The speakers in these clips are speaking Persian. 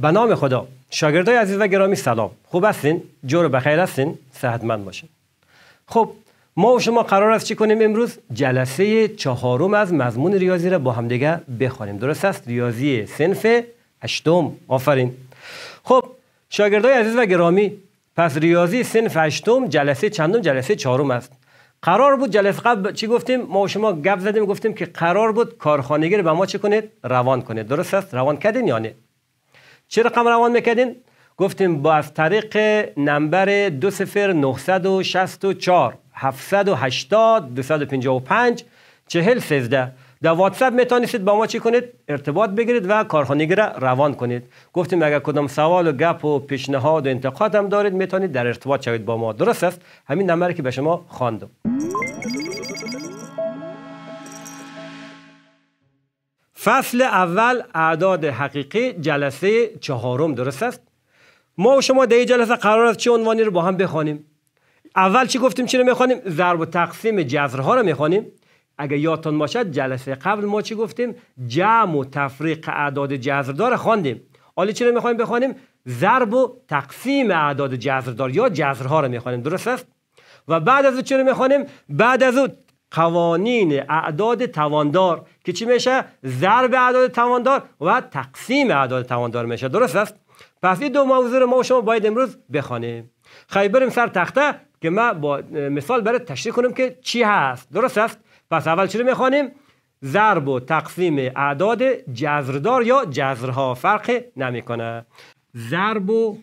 به نام خدا شاگردای عزیز و گرامی سلام خوب هستین جور بخیر هستین صحتمند باشین خب ما و شما قرار است چی کنیم امروز جلسه چهارم از مضمون ریاضی را با همدیگه بخوانیم درست است ریاضی سنف هشتم آفرین خب شاگردای عزیز و گرامی پس ریاضی سنف هشتم جلسه چندم جلسه چهارم است قرار بود جلسه قبل چی گفتیم ما و شما گپ زدیم گفتیم که قرار بود کارخانگی رو به ما چی کنید روان کنید درست است روان کردین یا چه رقم روان میکردین؟ گفتیم با از طریق نمبر 20964 780 255 چهل سیزده در واتساپ میتونید با ما چی کنید ارتباط بگیرید و کارخانگی را روان کنید گفتیم اگر کدام سوال و گپ و پیشنهاد و انتقاد هم دارید میتونید در ارتباط شوید با ما درست است همین نمبری که به شما خواندم فصل اول اعداد حقیقی جلسه چهارم درست است ما و شما در این جلسه قرار است چه عنوانی رو با هم بخوانیم اول چی گفتیم چی رو میخوانیم ضرب و تقسیم جذرها رو میخوانیم اگر یادتان باشد جلسه قبل ما چی گفتیم جمع و تفریق اعداد جذردار خواندیم حالا چی رو میخوایم بخوانیم ضرب و تقسیم اعداد جذردار یا جذرها رو میخوانیم درست است و بعد از او چی رو میخوانیم بعد از قوانین اعداد تواندار که چی میشه ضرب اعداد تواندار و تقسیم اعداد تواندار میشه درست است پس این دو موضوع رو ما و شما باید امروز بخوانیم خیلی بریم سر تخته که ما با مثال برای تشریح کنیم که چی هست درست است پس اول چی رو میخوانیم ضرب و تقسیم اعداد جذردار یا جذرها فرق نمیکنه ضرب و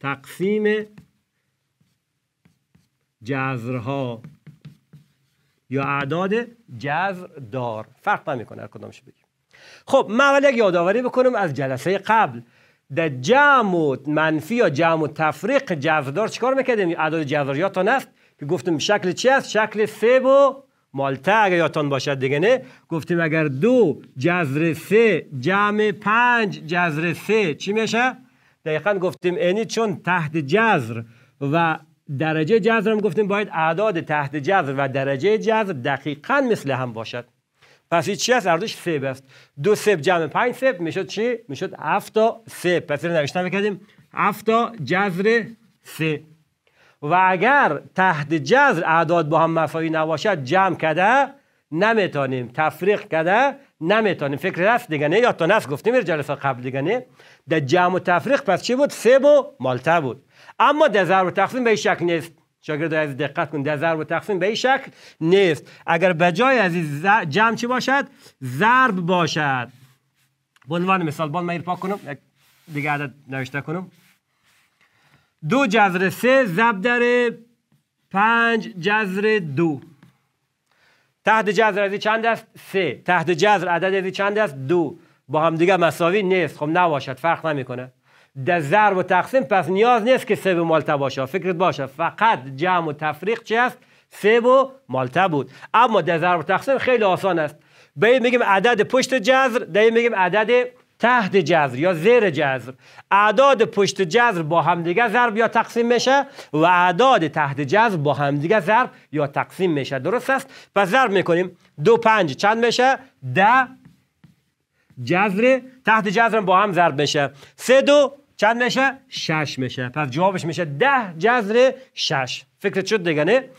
تقسیم جذرها یا اعداد جذر دار فرق نمیکنه هر کدامش بگیم خب من اول یک یادآوری بکنم از جلسه قبل در جمع و منفی یا جمع و تفریق جذردار چیکار میکردیم اعداد جذریات تا نفت که گفتیم شکل چی است شکل سه و مالتا اگر یادتان باشد دیگه نه گفتیم اگر دو جذر سه جمع پنج جذر سه چی میشه دقیقا گفتیم اینی چون تحت جذر و درجه جذر هم گفتیم باید اعداد تحت جذر و درجه جذر دقیقا مثل هم باشد پس چی هست ارزش سب است دو سب جمع پنج سب میشد چی میشد هفتا سب پس رو نوشتن بکردیم هفتا جذر سه و اگر تحت جذر اعداد با هم مفایی نباشد جمع کده نمیتانیم تفریق کده نمیتانیم فکر رفت دیگه نه یا تا نفس گفتیم جلسه قبل دیگه نه در جمع و تفریق پس چی بود سه و مالته بود اما در ضرب تقسیم به این شکل نیست شاگرد عزیز دقت کن در ضرب تقسیم به این شکل نیست اگر به جای این جمع چی باشد ضرب باشد به عنوان مثال بان من پاک کنم دیگه عدد نوشته کنم دو جذر سه ضرب در پنج جذر دو تحت جذر ازی چند است؟ سه تحت جذر عدد ازی چند است؟ دو با هم دیگه مساوی نیست خب نباشد فرق نمیکنه در ضرب و تقسیم پس نیاز نیست که سه و مالتا باشه فکرت باشه فقط جمع و تفریق چی است سه و مالتا بود اما در ضرب و تقسیم خیلی آسان است به میگیم عدد پشت جذر در میگیم عدد تحت جذر یا زیر جذر اعداد پشت جذر با همدیگه ضرب یا تقسیم میشه و اعداد تحت جذر با همدیگه ضرب یا تقسیم میشه درست است پس ضرب میکنیم دو پنج چند میشه ده جذر تحت جذر با هم ضرب میشه سه دو چند میشه؟ شش میشه پس جوابش میشه ده جذر شش فکرت شد دیگه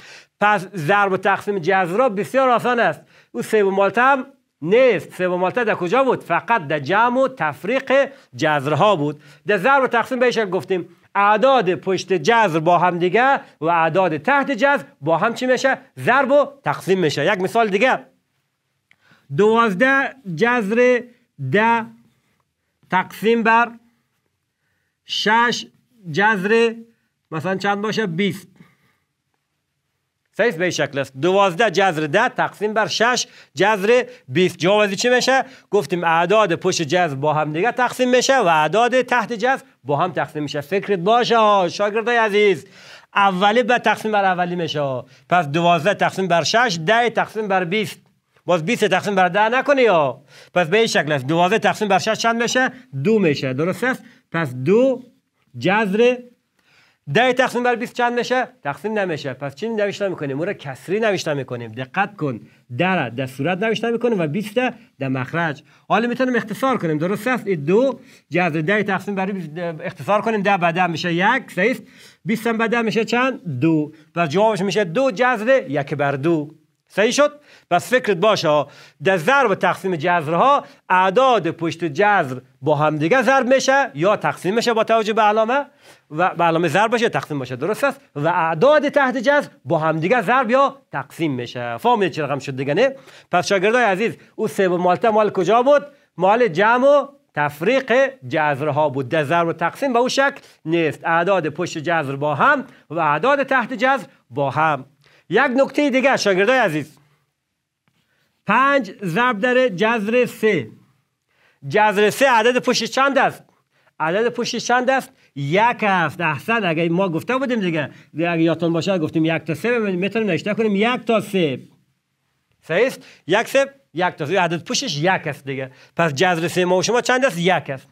پس ضرب و تقسیم جذر را بسیار آسان است او سه و مالتم هم نیست سه و مالتا در کجا بود؟ فقط در جمع و تفریق جذرها بود در ضرب و تقسیم بهش گفتیم اعداد پشت جذر با هم دیگه و اعداد تحت جذر با هم چی میشه؟ ضرب و تقسیم میشه یک مثال دیگه دوازده جذر ده تقسیم بر 6 جذر مثلا چند باشه 20 سیف به شکل 12 جذر 10 تقسیم بر 6 جذر 20 جوازی چی میشه گفتیم اعداد پشت جذر با هم دیگه تقسیم میشه و اعداد تحت جذر با هم تقسیم میشه فکرت باشه ها شاگردای عزیز اولی به تقسیم بر اولی میشه پس 12 تقسیم بر 6 10 تقسیم بر 20 باز 20 تقسیم بر 10 نکنی یا پس به این شکل است 12 تقسیم بر 6 چند میشه 2 میشه درست است پس دو جذر ده تقسیم بر 20 چند میشه تقسیم نمیشه پس چی نوشته میکنیم مورا کسری نوشته میکنیم دقت کن در در صورت نوشته میکنیم و 20 در مخرج حالا میتونیم اختصار کنیم درست است دو جذر ده تقسیم بر اختصار کنیم ده بعد میشه یک است. 20 بعد میشه چند دو پس جوابش میشه دو جذر یک بر دو صحیح شد پس فکرت باشه در ضرب تقسیم جذرها اعداد پشت جذر با همدیگه ضرب میشه یا تقسیم میشه با توجه به علامه و به علامه ضرب باشه تقسیم باشه درست است و اعداد تحت جذر با همدیگه ضرب یا تقسیم میشه فهمید چه رقم شد دیگه نه پس شاگردای عزیز او سه مالتا مال کجا بود مال جمع و تفریق جذرها بود در ضرب و تقسیم به او شکل نیست اعداد پشت جذر با هم و اعداد تحت جذر با هم یک نکته دیگه شاگردای عزیز پنج ضرب در جذر سه جذر سه عدد پشت چند است عدد پشت چند است یک است احسن اگه ما گفته بودیم دیگه اگه یادتون باشه گفتیم یک تا سه میتونیم نشته کنیم یک تا سه صحیح یک سه یک تا سه عدد پشتش یک است دیگه پس جذر سه ما و شما چند است یک است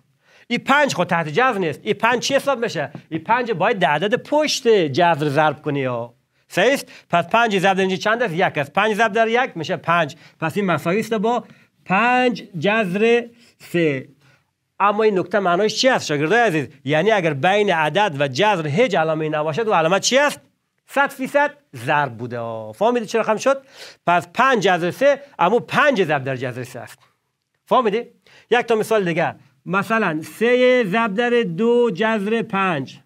این پنج خود خب تحت جذر نیست این پنج چی حساب میشه این پنج باید عدد پشت جذر ضرب کنی ها سه پس پنج ضرب در اینجا چند است یک است پنج ضرب در یک میشه پنج پس این مساوی است با پنج جذر سه اما این نکته معنایش چی است شاگردای عزیز یعنی اگر بین عدد و جذر هیچ علامه نباشد و علامت چی است 100 فیصد ضرب بوده فهمیدی چرا رقم شد پس پنج جذر سه اما پنج ضرب در جذر است فهمیدی یک تا مثال دیگه مثلا سه ضرب در دو جذر 5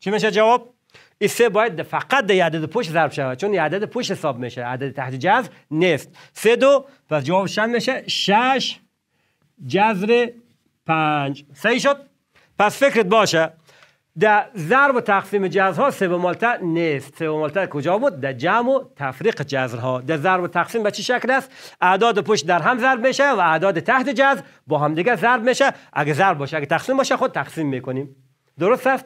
چی میشه جواب این سه باید فقط در عدد پشت ضرب شود چون عدد پشت حساب میشه عدد تحت جذر نیست سه دو پس جواب شن میشه شش جذر پنج صحیح شد پس فکرت باشه در ضرب و تقسیم جذرها سه به نیست سه به کجا بود در جمع و تفریق جذرها در ضرب و تقسیم به چی شکل است اعداد پشت در هم ضرب میشه و اعداد تحت جذر با هم دیگه ضرب میشه اگه ضرب باشه اگه تقسیم باشه خود تقسیم میکنیم درست است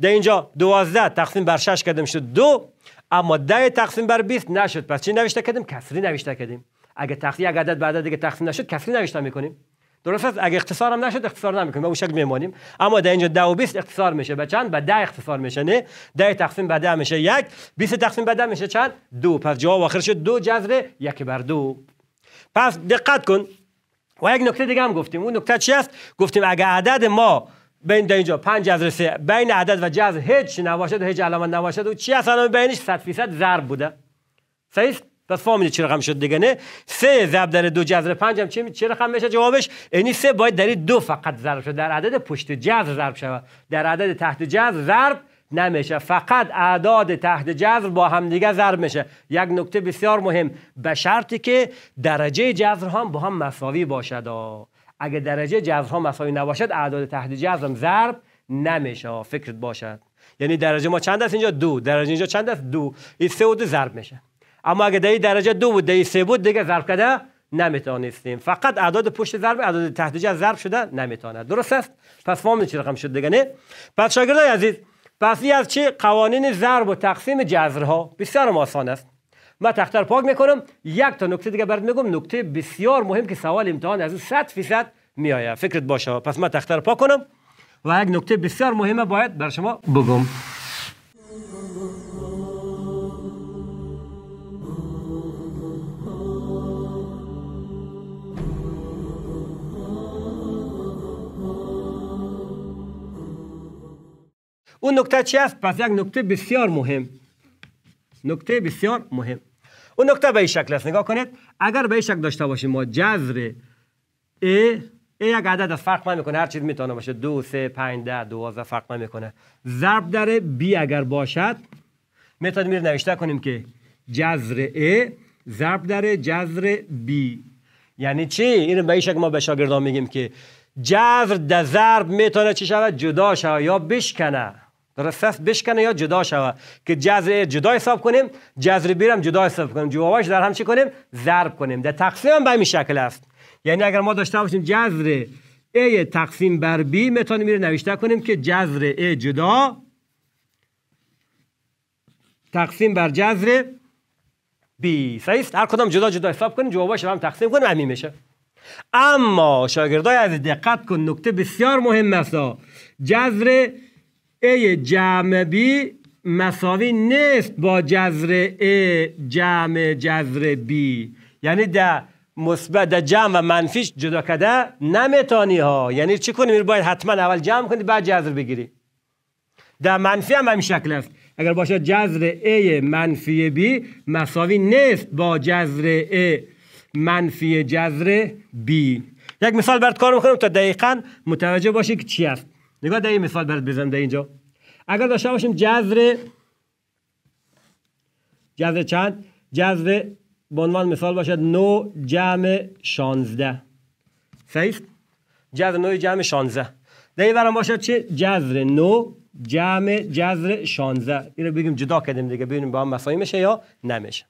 در اینجا دوازده تقسیم بر شش کردیم شد دو اما ده تقسیم بر 20 نشد پس چی نوشته کردیم کسری نوشته کردیم اگه تقسیم اگه عدد بعد دیگه تقسیم نشد کسری نوشته میکنیم درست است اگه اختصار هم نشد اختصار نمیکنیم اون شکل میمانیم اما در اینجا 10 و 20 اختصار میشه به چند به 10 اختصار میشه نه تقسیم به 10 میشه 20 تقسیم به 10 میشه چند دو پس جواب آخر شد جذر یک بر دو پس دقت کن و یک نکته دیگه هم گفتیم اون نکته چی است گفتیم اگه عدد ما بین اینجا پنج جذر سه بین عدد و جذر هیچ نباشد و هیچ علامت نباشد و چی از بینش صد فیصد ضرب بوده صحیح پس فهمیدی چه رقم شد دیگه نه سه ضرب در دو جذر پنج هم چی رقم میشه جوابش اینی سه باید در دو فقط ضرب شد در عدد پشت جذر ضرب شود در عدد تحت جذر ضرب نمیشه فقط اعداد تحت جذر با هم دیگه ضرب میشه یک نکته بسیار مهم به شرطی که درجه جذر هم با هم مساوی باشد اگه درجه ها مساوی نباشد اعداد تحت جذر ضرب نمیشه فکرت باشد یعنی درجه ما چند است اینجا دو درجه اینجا چند است دو این سه و دو ضرب میشه اما اگه در درجه دو بود در سه بود دیگه ضرب کرده نمیتونستیم فقط اعداد پشت ضرب اعداد تحت جذر ضرب شده نمیتونه درست است پس ما چی رقم شد دیگه نه پس شاگردای عزیز پس از چه قوانین ضرب و تقسیم جذرها بسیار آسان است ما تختر پاک میکنم یک تا نکته دیگه برات میگم نکته بسیار مهم که سوال امتحان از او 100 فیصد میآید فکرت باشه پس ما تختر پاک کنم و یک نکته بسیار مهمه باید بر شما بگم اون نکته چی پس یک نکته بسیار مهم نکته بسیار مهم اون نکته به این شکل است نگاه کنید اگر به این شکل داشته باشیم ما جذر ای ای یک عدد فرق نمیکنه هر چیز میتونه باشه دو سه پنج ده دوازده فرق نمیکنه ضرب در بی اگر باشد میتونیم میره نوشته کنیم که جذر ای ضرب در جذر بی یعنی چی این به این شکل ما به شاگردان میگیم که جذر در ضرب میتونه چی شود جدا شود یا بشکنه درست بشکنه یا جدا شوه که جذر جدا حساب کنیم جذر بیرم جدا حساب کنیم جوابش در هم چی کنیم ضرب کنیم در تقسیم هم به این شکل است یعنی اگر ما داشته باشیم جذر ای تقسیم بر بی میتونیم میره نوشته کنیم که جذر ای جدا تقسیم بر جذر بی صحیح هر کدام جدا جدا حساب کنیم جوابش هم تقسیم کنیم همین میشه اما شاگردای از دقت کن نکته بسیار مهم است جذر ای جمع بی مساوی نیست با جذر ای جمع جذر بی یعنی در مثبت در جمع و منفیش جدا کده نمیتانی ها یعنی چی کنیم باید حتما اول جمع کنی بعد جذر بگیری در منفی هم همین شکل است اگر باشه جذر ای منفی بی مساوی نیست با جذر ای منفی جذر بی یک مثال برات کار میکنم تا دقیقا متوجه باشی که چی هست نگاه در مثال برات بزنم در اینجا اگر داشته باشیم جذر جذر چند جذر به عنوان مثال باشد نو جمع شانزده صحیح جذر نو جمع شانزده دیگه این برام باشد چه جذر نو جمع جذر شانزده این رو بگیم جدا کردیم دیگه ببینیم با هم مساوی میشه یا نمیشه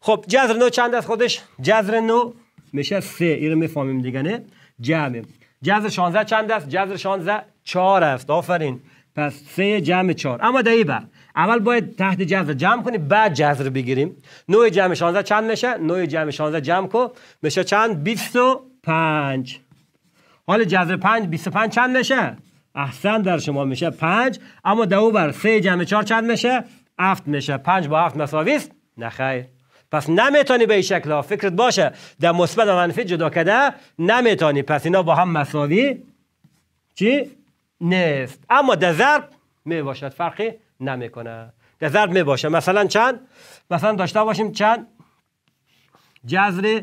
خب جذر نو چند از خودش جذر نو میشه سه این رو میفهمیم دیگه نه جمع جذر 16 چند است جذر 16 4 است آفرین پس 3 جمع 4 اما دهی بر اول باید تحت جذر جمع کنید. بعد جذر بگیریم نوع جمع 16 چند میشه نوع جمع 16 جمع کو میشه چند 25 حال جذر 5 25 چند میشه احسن در شما میشه 5 اما دو بر 3 جمع 4 چند میشه 7 میشه 5 با 7 مساوی است نخیر پس نمیتونی به این شکل ها فکرت باشه در مثبت و منفی جدا کده نمیتونی پس اینا با هم مساوی چی نیست اما در ضرب می باشد فرقی نمیکنه در ضرب می باشه مثلا چند مثلا داشته باشیم چند جذر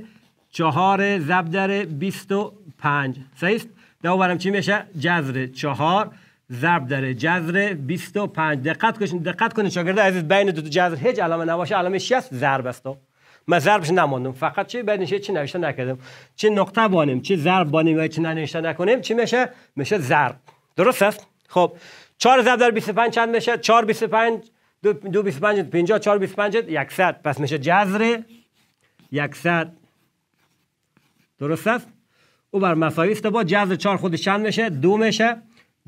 چهار ضرب در 25 پنج صحیح دو چی میشه جذر چهار ضرب داره جذر 25 دقت کنید دقت کنید شاگرد عزیز بین دو تا جذر هیچ علامه نباشه علامه 60 ضرب است ما ضربش نماندم فقط چی بعد نشه چی نوشته نکردم چی نقطه بانیم چی ضرب بانیم و چی ننوشته نکنیم چی میشه میشه ضرب درست است خب 4 ضرب در 25 چند میشه 4 25 دو, دو 25 50 4 25 100 پس میشه جذر 100 درست است او بر مساوی است با جذر 4 خودش چند میشه دو میشه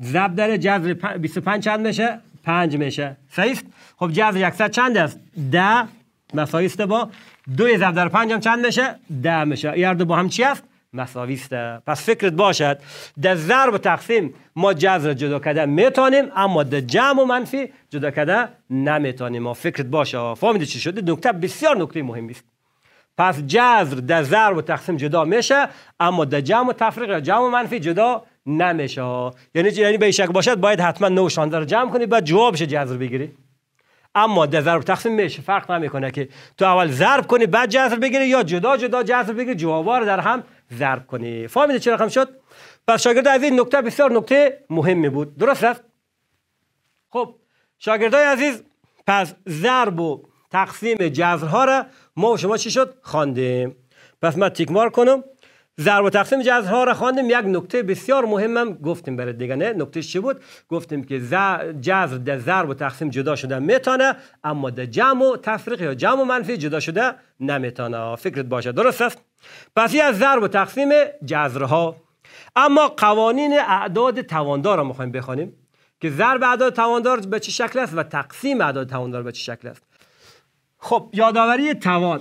ضرب در جذر 25 چند میشه 5 میشه صحیح خب جذر 100 چند است 10 مساوی است با 2 ضرب در 5 هم چند میشه 10 میشه یار دو با هم چی است مساوی است پس فکرت باشد در ضرب و تقسیم ما جذر جدا کرده میتونیم اما در جمع و منفی جدا کرده نمیتونیم ما فکرت باشه فهمیدی چی شده نکته بسیار نکته مهمی است پس جذر در ضرب و تقسیم جدا میشه اما در جمع و تفریق یا جمع و منفی جدا نمیشه یعنی یعنی به شک باشد باید حتما نو در رو جمع کنی بعد جوابش جذر بگیری اما در ضرب تقسیم میشه فرق نمیکنه که تو اول ضرب کنی بعد جذر بگیری یا جدا جدا جذر بگیری جواب رو در هم ضرب کنی فهمیدی چه رقم شد پس شاگرد عزیز نکته بسیار نکته مهمی بود درست است خب شاگردای عزیز پس ضرب و تقسیم جذرها را ما و شما چی شد خواندیم پس من تیک مار کنم ضرب و تقسیم جذرها را خواندیم یک نکته بسیار مهمم گفتیم برای دیگه نه نکتهش چی بود گفتیم که جذر در ضرب و تقسیم جدا شده میتونه اما در جمع و تفریق یا جمع و منفی جدا شده نمیتونه فکرت باشه درست است پس از ضرب و تقسیم جذرها اما قوانین اعداد تواندار را میخوایم بخوانیم که ضرب اعداد تواندار به چه شکل است و تقسیم اعداد تواندار به چه شکل است خب یادآوری توان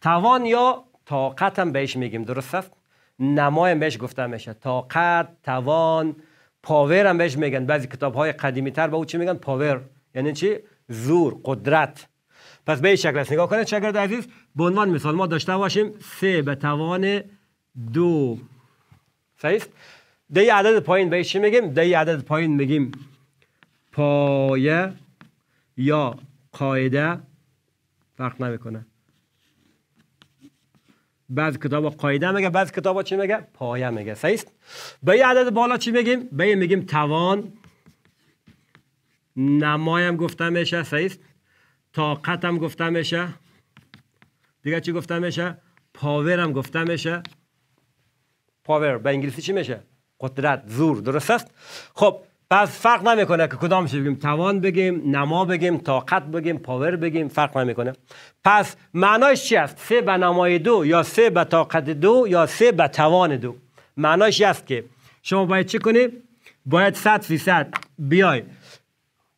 توان یا طاقت هم بهش میگیم درست است نمای بهش گفته میشه طاقت توان پاور هم بهش میگن بعضی کتاب های قدیمی تر به او چی میگن پاور یعنی چی زور قدرت پس به این شکل است نگاه کنید شاگرد عزیز به عنوان مثال ما داشته باشیم سه به توان دو صحیح ده عدد پایین بهش چی میگیم ده عدد پایین میگیم پایه یا قاعده فرق نمیکنه بعض ها قایده میگه بعض کتابا چی میگه پایه میگه صحیح به یه عدد بالا چی میگیم به این میگیم توان نمایم گفته میشه صحیح طاقت هم گفته میشه دیگه چی گفته میشه پاور هم گفته میشه پاور به انگلیسی چی میشه قدرت زور درست است خب پس فرق نمیکنه که کدام بگیم توان بگیم نما بگیم طاقت بگیم پاور بگیم فرق نمیکنه پس معناش چی است سه به نمای دو یا سه به طاقت دو یا سه به توان دو معنایش است که شما باید چی کنی باید 100 فیصد بیای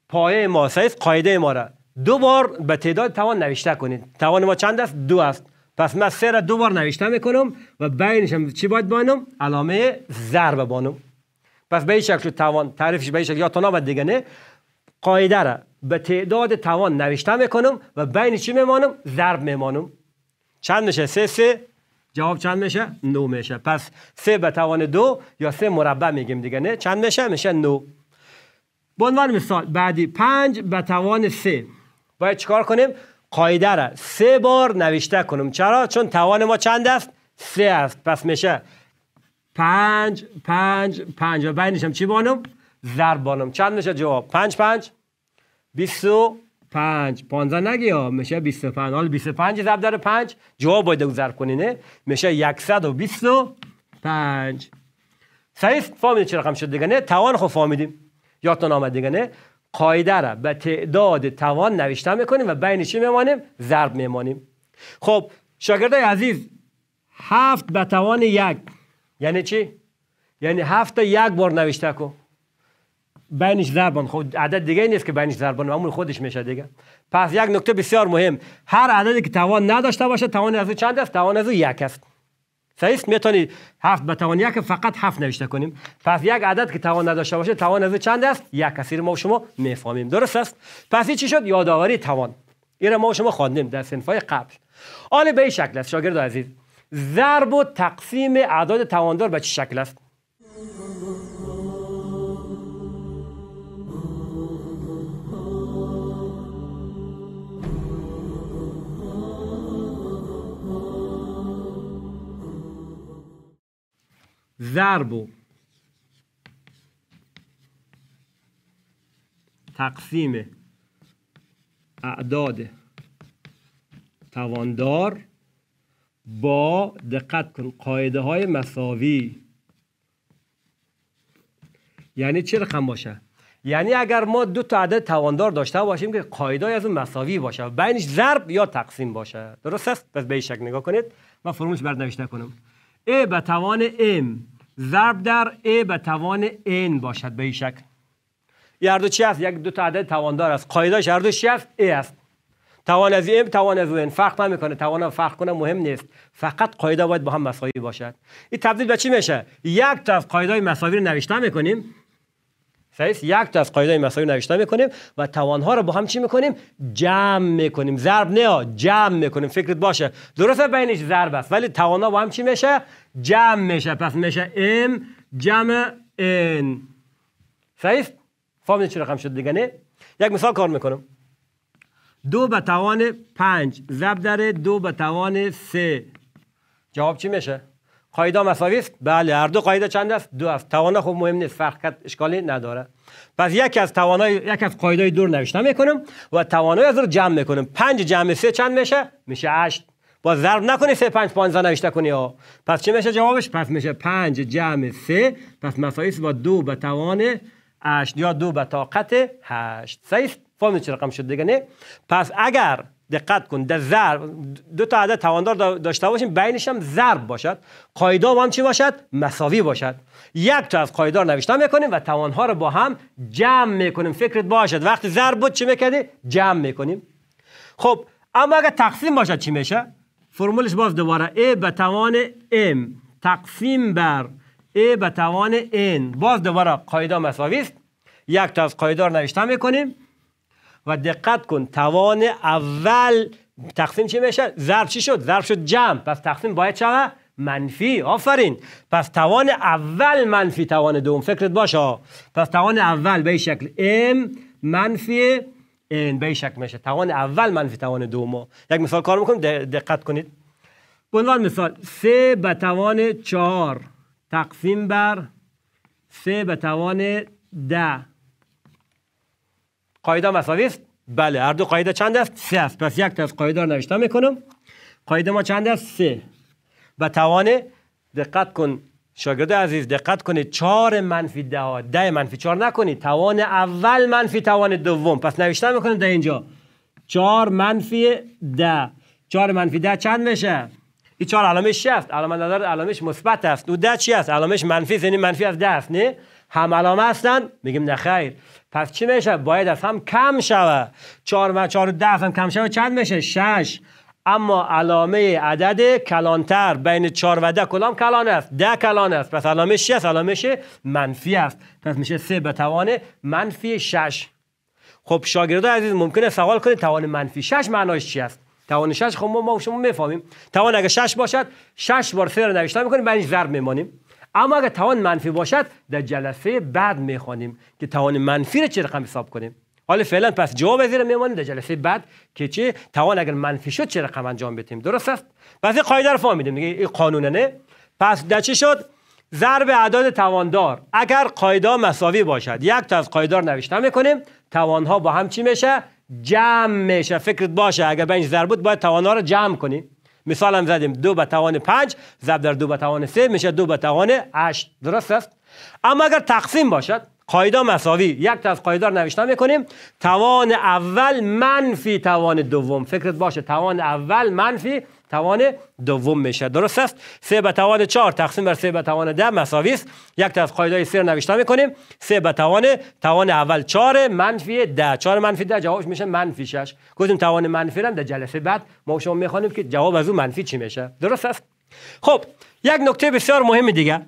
پایه ما سایز قاعده ما را دو بار به تعداد توان نوشته کنید توان ما چند است دو است پس من سه را دو بار نوشته میکنم و بینشم چی باید بانم علامه ضرب بانم پس به شکل توان تعریفش به شکل یا تناب دیگه نه قاعده را به تعداد توان نوشته میکنم و بین چی میمانم ضرب میمانم چند میشه سه سه جواب چند میشه نو میشه پس سه به توان دو یا سه مربع میگیم دیگه نه چند میشه میشه نو به عنوان مثال بعدی پنج به توان سه باید چکار کنیم قاعده را سه بار نوشته کنم چرا چون توان ما چند است سه است پس میشه پنج پنج پنج و بینشم چی بانم؟ بانم. چند میشه جواب؟ پنج پنج بیست و پنج پانزه نگی ها میشه بیست و پنج حالا بیست و ضرب داره پنج جواب باید ضرب کنی نه میشه یکصد و بیست و پنج صحیح چرا چه رقم شد دیگه نه توان خب فامیدیم. یادتون آمد دیگه نه قایده را به تعداد توان نوشته میکنیم و بین چی میمانیم ضرب میمانیم خب شاگرده عزیز هفت به توان یک یعنی چی؟ یعنی هفته یک بار نوشته کو بینش زربان. خود خب، عدد دیگه نیست که بینش ضربان همون خودش میشه دیگه پس یک نکته بسیار مهم هر عددی که توان نداشته باشه توان از او چند است توان از او یک است صحیح میتونید هفت به توان یک فقط هفت نوشته کنیم پس یک عدد که توان نداشته باشه توان از او چند است یک است ما شما میفهمیم درست است پس چی شد یادآوری توان این ما شما خواندیم در سنفای قبل آن به شکل است شاگرد عزیز ضرب و تقسیم اعداد تواندار به چه شکل است ضرب و تقسیم اعداد تواندار با دقت کن قاعده های مساوی یعنی چه رقم باشه یعنی اگر ما دو تا عدد تواندار داشته باشیم که قاعده از اون مساوی باشه بینش ضرب یا تقسیم باشه درست است پس به این شکل نگاه کنید و فرمولش برد نوشته کنم a به توان ام ضرب در a به توان n باشد به این شکل ای هر دو چی هست؟ یک دو تا عدد تواندار است قاعده هر دو چی است a است توان از این توان از این فرق نمیکنه توان فرق کنه مهم نیست فقط قاعده باید با هم مساوی باشد این تبدیل به چی میشه یک تا از قاعده مساوی رو نوشته میکنیم صحیح یک تا از قاعده مساوی نوشته میکنیم و توان ها رو با هم چی میکنیم جمع میکنیم ضرب نه جمع میکنیم فکرت باشه درسته بینش ضرب است ولی ها با هم چی میشه جمع میشه پس میشه ام جمع ان صحیح فهمیدید چی رقم شد دیگه نه یک مثال کار میکنم دو به توان 5 ضرب در دو به توان سه جواب چی میشه؟ قاعده مساوی است بله هر دو قاعده چند است دو است توان خب مهم نیست فرق کرد اشکالی نداره پس یکی از توانای یک از قاعده دور نوشته میکنم و توانای از رو جمع میکنم 5 جمع 3 چند میشه میشه 8 با ضرب نکنی 3 5 15 نوشته کنی ها پس چه میشه جوابش پس میشه 5 جمع 3 پس مساوی با دو به توان 8 یا دو به طاقت 8 صحیح فهمیدید چه رقم شد دیگه نه پس اگر دقت کن در ضرب دو تا عدد تواندار داشته باشیم بینش هم ضرب باشد قایدا هم چی باشد مساوی باشد یک تا از قایدار نوشته میکنیم و توانها رو با هم جمع میکنیم فکرت باشد وقتی ضرب بود چی میکردی جمع میکنیم خب اما اگر تقسیم باشد چی میشه فرمولش باز دوباره a به توان m تقسیم بر a به توان n باز دوباره قاعده مساوی است یک تا از رو نوشته میکنیم و دقت کن توان اول تقسیم چی میشه ضرب چی شد ضرب شد جمع پس تقسیم باید چقدر منفی آفرین پس توان اول منفی توان دوم فکرت باشه پس توان اول به شکل m منفی این به شکل میشه توان اول منفی توان دوم یک مثال کار میکنم، دقت کنید به عنوان مثال سه به توان چهار تقسیم بر سه به توان ده قاعده مساوی است بله هر دو قاعده چند است سه است پس یک تا از قاعده را نوشته می کنم قاعده ما چند است سه به توان دقت کن شاگرد عزیز دقت کنید 4 منفی 10 10 منفی 4 نکنید توان اول منفی توان دوم پس نوشته می کنم در اینجا 4 منفی 10 4 منفی 10 چند میشه این 4 علامش چی است علامه نظر علامش مثبت است و 10 چی است علامش منفی یعنی منفی از 10 نه هم علامه هستن میگیم نه خیر پس چی میشه باید از هم کم شوه 4 و چهار ده هم کم شوه چند میشه شش اما علامه عدد کلانتر بین 4 و 10 کلام کلان است ده کلان است پس علامه 6 است علامه منفی است پس میشه 3 به توان منفی 6 خب شاگردان عزیز ممکنه سوال کنید توان منفی 6 معناش چی است توان 6 خب ما شما میفهمیم توان اگه 6 باشد 6 بار 3 رو نوشته میکنیم بعدش ضرب میمانیم اما اگر توان منفی باشد در جلسه بعد میخوانیم که توان منفی را چه رقم حساب کنیم حالا فعلا پس جواب زیر میمانیم در جلسه بعد که چه توان اگر منفی شد چه رقم انجام بدیم درست است پس این قاعده رو فهمیدیم میگه این نه پس در چه شد ضرب اعداد تواندار اگر قاعده مساوی باشد یک تا از قاعده نوشته میکنیم توان ها با هم چی میشه جمع میشه فکرت باشه اگر بنج ضرب بود باید ها رو جمع کنیم. مثالم زدیم دو به توان پنج ضرب در دو به توان سه میشه دو به توان هشت درست است اما اگر تقسیم باشد قاعده مساوی یک تا از قاعده رو نوشته میکنیم توان اول منفی توان دوم فکرت باشه توان اول منفی توان دوم میشه درست است 3 به توان 4 تقسیم بر 3 به توان 10 مساوی است یک تا از قاعده سر نوشته میکنیم 3 به توان توان اول 4 منفی 10 4 منفی 10 جوابش میشه منفی 6 گفتیم توان منفی را در جلسه بعد ما شما میخوانیم که جواب از اون منفی چی میشه درست است خب یک نکته بسیار مهم دیگه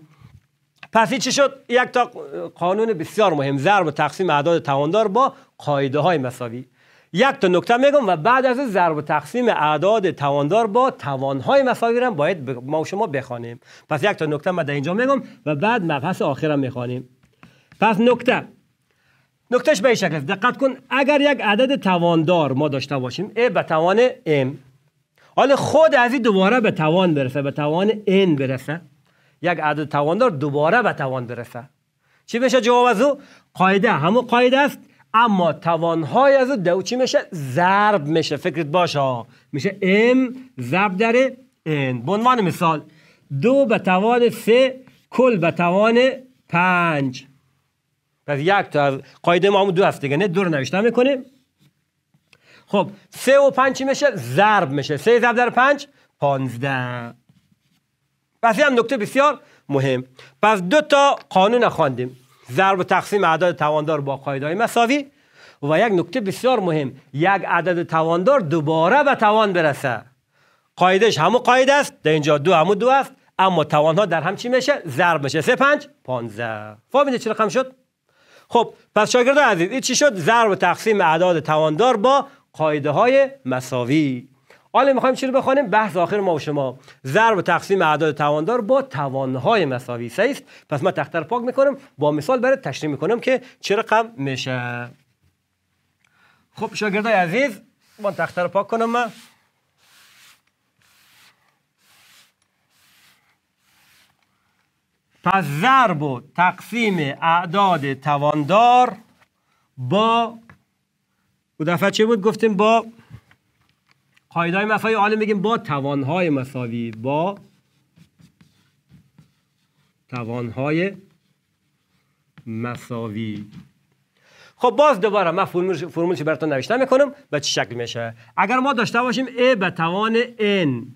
پس چی شد یک تا قانون بسیار مهم ضرب و تقسیم اعداد تواندار با قاعده های مساوی یک تا نکته میگم و بعد از ضرب و تقسیم اعداد تواندار با توانهای مساوی باید ما شما بخوانیم پس یک تا نکته ما در اینجا میگم و بعد مبحث آخرم میخوانیم پس نکته نکتهش به این شکل دقت کن اگر یک عدد تواندار ما داشته باشیم A به توان M حالا خود از این دوباره به توان برسه به توان n برسه یک عدد تواندار دوباره به توان برسه چی بشه جواب از او قاعده همون قاعده است اما توانهای از دو چی میشه ضرب میشه فکرت باشه میشه ام ضرب در ان به عنوان مثال دو به توان سه کل به توان پنج پس یک تا از قاعده ما همون دو هست دیگه نه دو رو نوشته میکنیم خب سه و پنج چی میشه ضرب میشه سه ضرب در پنج پانزده پس هم نکته بسیار مهم پس دو تا قانون خواندیم ضرب تقسیم اعداد تواندار با قاعده مساوی و یک نکته بسیار مهم یک عدد تواندار دوباره به توان برسه قاعدهش همو قاعده است در اینجا دو همو دو است اما توان ها در هم چی میشه ضرب میشه سه پنج پانزده فهمیده چی رقم شد خب پس شاگرد عزیز این چی شد ضرب تقسیم اعداد تواندار با قاعده های مساوی حالا میخوایم چی رو بخوانیم بحث آخر ما و شما ضرب و تقسیم اعداد تواندار با توانهای مساوی است پس ما تخته پاک میکنم با مثال برای تشریح میکنم که چه رقم میشه خب شاگردای عزیز من تختر پاک کنم من پس ضرب و تقسیم اعداد تواندار با او دفعه چه بود گفتیم با قاعده مساوی عالم میگیم با های مساوی با های مساوی خب باز دوباره من فرمولش براتون نوشته میکنم به چه شکل میشه اگر ما داشته باشیم A به توان N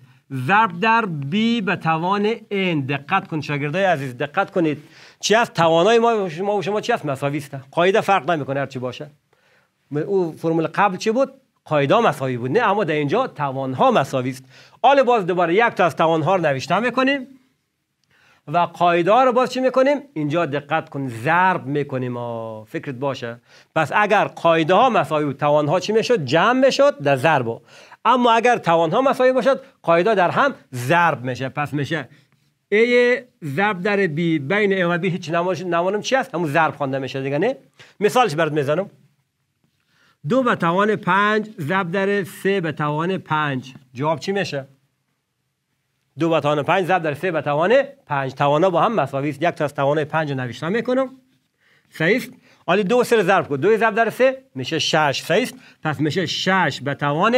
ضرب در B به توان N دقت کن شاگردای عزیز دقت کنید چی از توانای ما شما و شما چی از مساوی است قاعده فرق نمیکنه هر چی باشه او فرمول قبل چی بود قاعده مساوی بود نه اما در اینجا توان ها مساوی است آل باز دوباره یک تا از توان ها رو نوشته میکنیم و قاعده رو باز چی میکنیم اینجا دقت کن ضرب میکنیم فکرت باشه پس اگر قاعده ها مساوی بود توان ها چی میشد جمع میشد در ضرب اما اگر توان ها مساوی باشد قاعده در هم ضرب میشه پس میشه ای ضرب در بی بین ای و بی هیچ نمانم چی هست همون ضرب خوانده میشه دیگه نه مثالش برات میزنم دو به توان پنج ضرب در سه به توان پنج جواب چی میشه؟ دو به توان پنج ضرب در سه به توان پنج توانا با هم مساوی است یک تا از توان پنج رو نوشتم میکنم صحیح حالا دو سر ضرب کن دو ضرب در سه میشه شش صحیح پس میشه شش به توان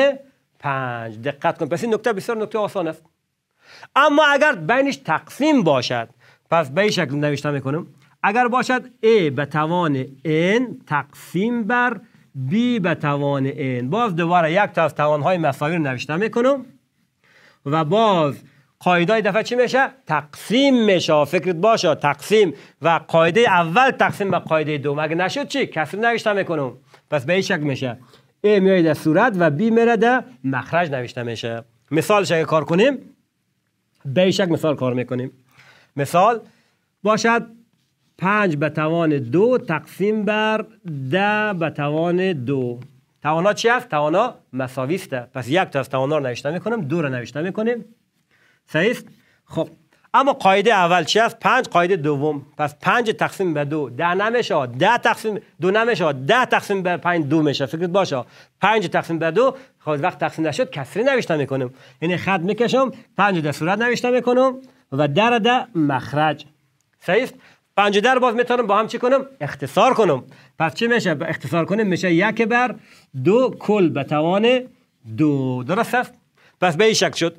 پنج دقت کن پس این نکته بسیار نکته آسان است اما اگر بینش تقسیم باشد پس به این شکل نوشته میکنم اگر باشد a به توان n تقسیم بر b به توان n باز دوباره یک تا از توانهای مساوی رو نوشته میکنم و باز های دفعه چی میشه تقسیم میشه فکرت باشه تقسیم و قایده اول تقسیم به قایده دوم اگه نشد چی کسی نوشته میکنم پس به این شکل میشه a میایی در صورت و b میره در مخرج نوشته میشه مثالش اگه کار کنیم به این شکل مثال کار میکنیم مثال باشد پنج به توان دو تقسیم بر ده به توان دو توانا چی هست؟ توانا مساوی است پس یک تا از توانا رو نوشته میکنم دو رو نوشته میکنیم صحیح خب اما قاعده اول چی است؟ پنج قاعده دوم پس پنج تقسیم به دو ده نمیشه ده تقسیم دو نمیشه ده تقسیم به پنج دو میشه فکرت باشه پنج تقسیم به دو خب وقت تقسیم نشد کسری نوشته میکنم یعنی خط میکشم پنج در صورت نوشته میکنم و در ده مخرج صحیح پنج در باز میتونم با هم چی کنم اختصار کنم پس چی میشه اختصار کنیم میشه یک بر دو کل به توان دو درست است پس به این شکل شد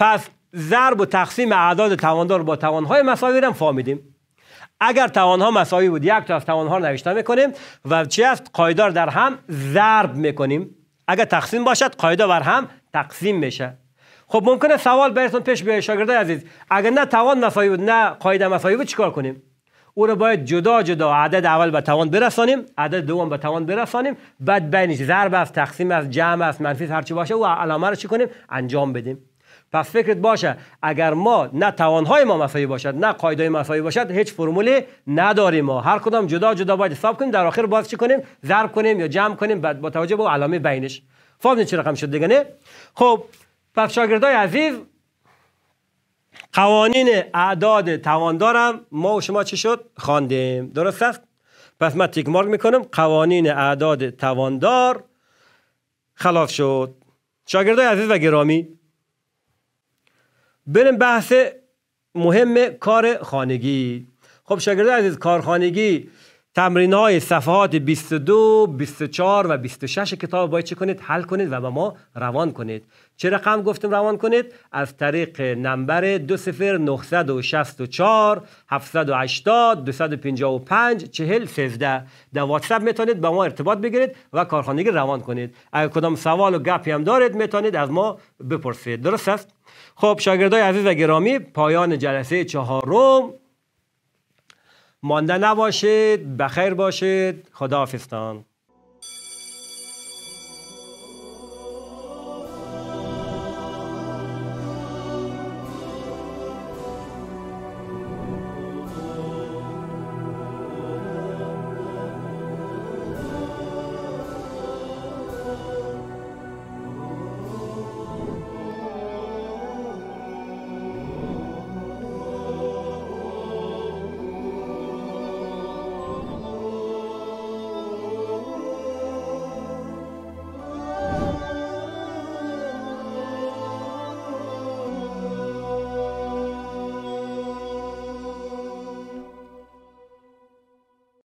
پس ضرب و تقسیم اعداد تواندار با توانهای مساوی رو فامیدیم اگر توانها مساوی بود یک تا از توانها رو نوشته میکنیم و چی است قایدار در هم ضرب میکنیم اگر تقسیم باشد قایدا بر هم تقسیم میشه خب ممکنه سوال براتون پیش بیاد شاگردای عزیز اگر نه توان مساوی بود نه قاعده مساوی بود چیکار کنیم او را باید جدا جدا عدد اول به توان برسانیم عدد دوم به توان برسانیم بعد بینش ضرب است تقسیم است جمع است منفی هر چی باشه او علامه رو چی کنیم انجام بدیم پس فکرت باشه اگر ما نه های ما مساوی باشد نه قاعده مساوی باشد هیچ فرمولی نداریم ما هر کدام جدا جدا باید حساب کنیم در آخر باز چی کنیم ضرب کنیم یا جمع کنیم بعد با توجه به علامه بینش چه رقم شد دیگه نه خب پس شاگردای عزیز قوانین اعداد تواندارم ما و شما چی شد خواندیم درست است پس من تیک مارک میکنم قوانین اعداد تواندار خلاف شد شاگردای عزیز و گرامی بریم بحث مهم کار خانگی خب شاگردای عزیز خانگی، تمرین های صفحات 22, 24 و 26 کتاب باید چه کنید؟ حل کنید و به ما روان کنید. چه رقم گفتیم روان کنید؟ از طریق نمبر 20964 780 255 40 13 در واتساپ میتونید به ما ارتباط بگیرید و کارخانگی روان کنید. اگر کدام سوال و گپی هم دارید میتونید از ما بپرسید. درست است؟ خب شاگردای عزیز و گرامی پایان جلسه چهارم مانده نباشید بخیر باشید خداحافظتان.